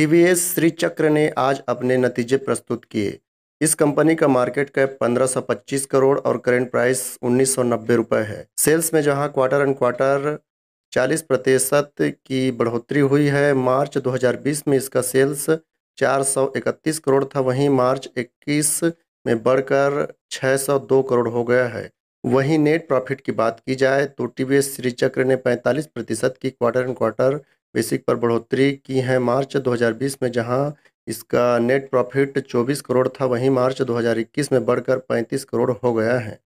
TVS Shri चक्र ने आज अपने नतीजे प्रस्तुत किए इस कंपनी का मार्केट कैप 1525 करोड़ और करेंट प्राइस उन्नीस रुपए है सेल्स में जहां क्वार्टर एंड क्वार्टर 40 प्रतिशत की बढ़ोतरी हुई है मार्च 2020 में इसका सेल्स 431 करोड़ था वहीं मार्च 21 में बढ़कर 602 करोड़ हो गया है वहीं नेट प्रॉफिट की बात की जाए तो टी वी ने 45 प्रतिशत की क्वार्टर एंड क्वार्टर बेसिक पर बढ़ोतरी की है मार्च 2020 में जहां इसका नेट प्रॉफिट 24 करोड़ था वहीं मार्च 2021 में बढ़कर 35 करोड़ हो गया है